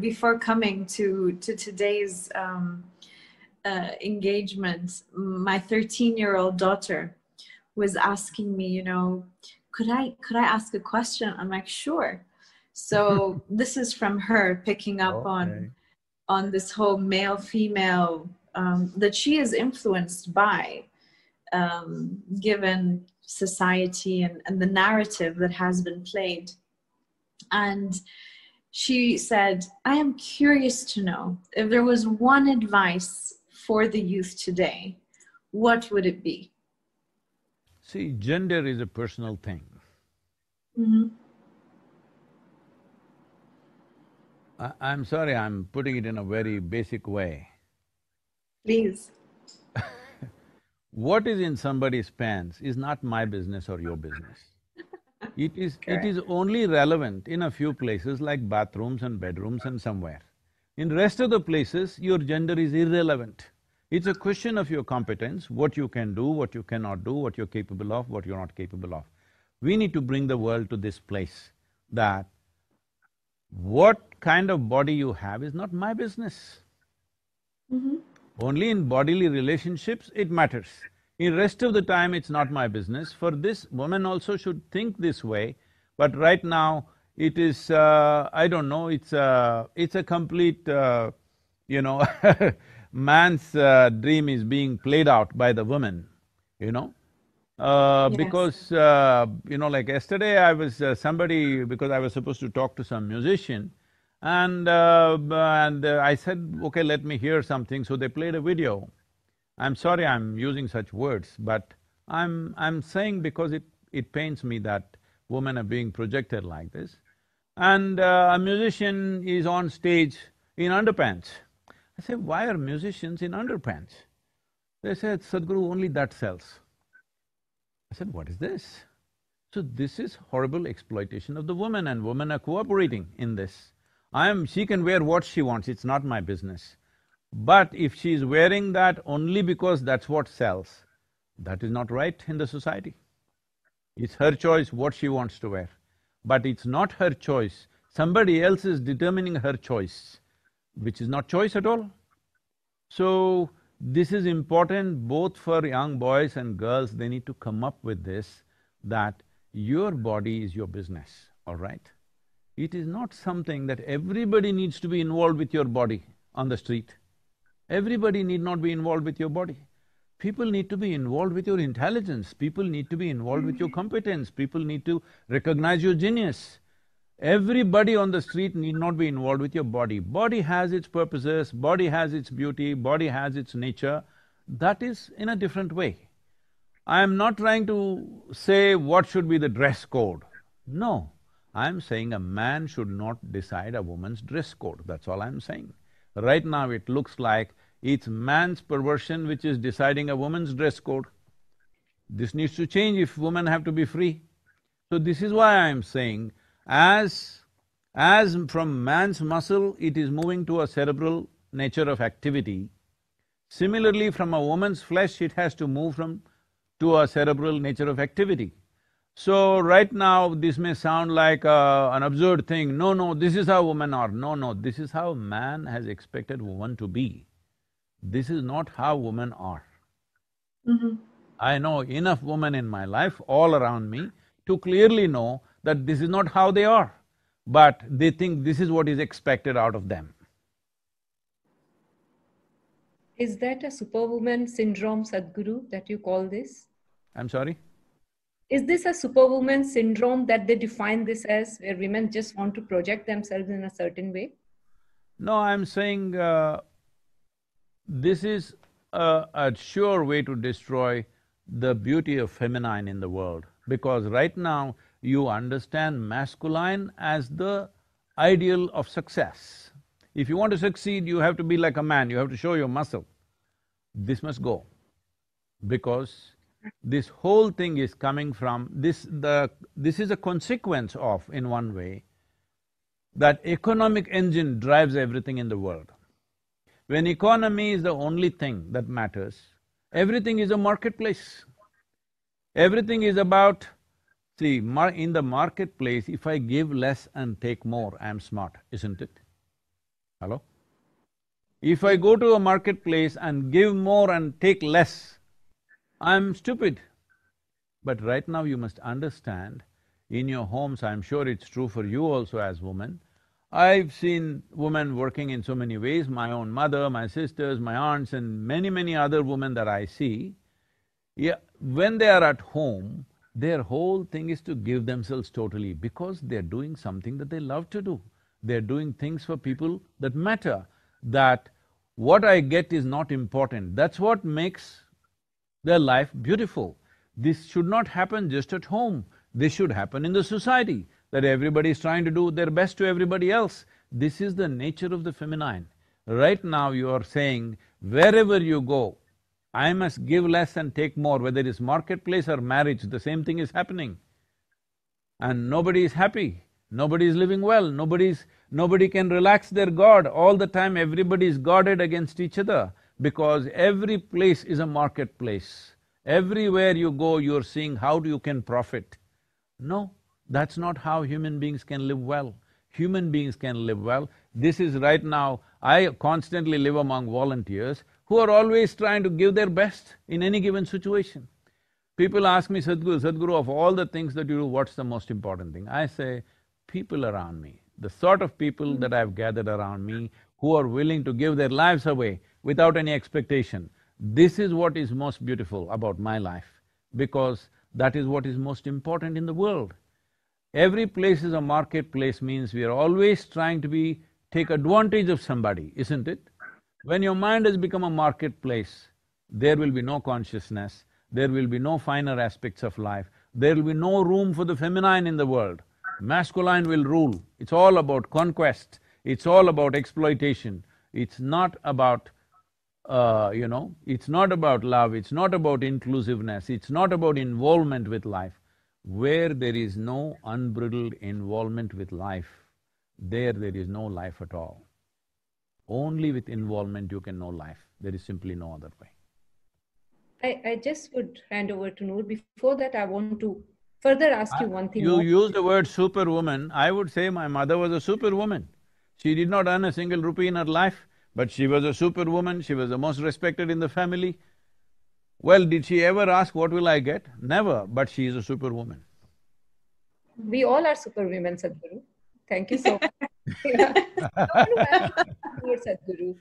before coming to to today's um, uh, engagement, my 13 year old daughter was asking me, you know, could I could I ask a question? I'm like, sure. So this is from her picking up okay. on on this whole male female um, that she is influenced by, um, given society and, and the narrative that has been played, and she said, I am curious to know if there was one advice for the youth today, what would it be? See, gender is a personal thing. Mm-hmm. I, I'm sorry, I'm putting it in a very basic way. Please. what is in somebody's pants is not my business or your business. It is… Correct. it is only relevant in a few places like bathrooms and bedrooms and somewhere. In rest of the places, your gender is irrelevant. It's a question of your competence, what you can do, what you cannot do, what you're capable of, what you're not capable of. We need to bring the world to this place that what kind of body you have is not my business. Mm -hmm. Only in bodily relationships it matters. In rest of the time, it's not my business. For this, women also should think this way, but right now, it is, uh, I don't know, it's a… Uh, it's a complete, uh, you know man's uh, dream is being played out by the woman, you know? Uh, yes. Because, uh, you know, like yesterday I was… somebody… because I was supposed to talk to some musician, and… and I said, okay, let me hear something, so they played a video. I'm sorry I'm using such words, but I'm… I'm saying because it… it pains me that women are being projected like this. And uh, a musician is on stage in underpants. I say, why are musicians in underpants? They said, Sadhguru, only that sells. I said, what is this? So this is horrible exploitation of the woman and women are cooperating in this. I am… she can wear what she wants, it's not my business. But if she is wearing that only because that's what sells, that is not right in the society. It's her choice what she wants to wear, but it's not her choice. Somebody else is determining her choice, which is not choice at all. So, this is important both for young boys and girls, they need to come up with this, that your body is your business, all right? It is not something that everybody needs to be involved with your body on the street. Everybody need not be involved with your body. People need to be involved with your intelligence, people need to be involved with your competence, people need to recognize your genius. Everybody on the street need not be involved with your body. Body has its purposes, body has its beauty, body has its nature. That is in a different way. I am not trying to say what should be the dress code. No, I am saying a man should not decide a woman's dress code, that's all I am saying. Right now it looks like it's man's perversion which is deciding a woman's dress code. This needs to change if women have to be free. So this is why I'm saying, as… as from man's muscle it is moving to a cerebral nature of activity, similarly from a woman's flesh it has to move from… to a cerebral nature of activity. So right now, this may sound like a, uh, an absurd thing, no, no, this is how women are, no, no, this is how man has expected woman to be. This is not how women are. Mm -hmm. I know enough women in my life, all around me, to clearly know that this is not how they are, but they think this is what is expected out of them. Is that a superwoman syndrome, Sadhguru, that you call this? I'm sorry? is this a superwoman syndrome that they define this as where women just want to project themselves in a certain way no i'm saying uh, this is a, a, sure way to destroy the beauty of feminine in the world because right now you understand masculine as the ideal of success if you want to succeed you have to be like a man you have to show your muscle this must go because this whole thing is coming from this the this is a consequence of in one way that economic engine drives everything in the world. When economy is the only thing that matters, everything is a marketplace. Everything is about see in the marketplace if I give less and take more I'm smart, isn't it? Hello? If I go to a marketplace and give more and take less, I'm stupid. But right now you must understand, in your homes, I'm sure it's true for you also as women, I've seen women working in so many ways, my own mother, my sisters, my aunts and many, many other women that I see, yeah, when they are at home, their whole thing is to give themselves totally because they're doing something that they love to do. They're doing things for people that matter, that what I get is not important. That's what makes their life beautiful. This should not happen just at home, this should happen in the society, that everybody is trying to do their best to everybody else. This is the nature of the feminine. Right now you are saying, wherever you go, I must give less and take more, whether it is marketplace or marriage, the same thing is happening. And nobody is happy, nobody is living well, nobody's… nobody can relax their god, all the time everybody is guarded against each other because every place is a marketplace. Everywhere you go, you're seeing how you can profit. No, that's not how human beings can live well. Human beings can live well. This is right now, I constantly live among volunteers who are always trying to give their best in any given situation. People ask me, Sadhguru, Sadhguru, of all the things that you do, what's the most important thing? I say, people around me, the sort of people hmm. that I've gathered around me who are willing to give their lives away without any expectation. This is what is most beautiful about my life because that is what is most important in the world. Every place is a marketplace means we are always trying to be… take advantage of somebody, isn't it? When your mind has become a marketplace, there will be no consciousness, there will be no finer aspects of life, there will be no room for the feminine in the world. Masculine will rule. It's all about conquest, it's all about exploitation, it's not about uh, you know, it's not about love, it's not about inclusiveness, it's not about involvement with life. Where there is no unbridled involvement with life, there there is no life at all. Only with involvement you can know life. There is simply no other way. I, I just would hand over to Noor. Before that, I want to further ask I, you one thing. You more. used the word superwoman. I would say my mother was a superwoman. She did not earn a single rupee in her life but she was a superwoman, she was the most respected in the family. Well, did she ever ask, what will I get? Never, but she is a superwoman. We all are superwomen, Sadhguru. Thank you so much. Sadhguru.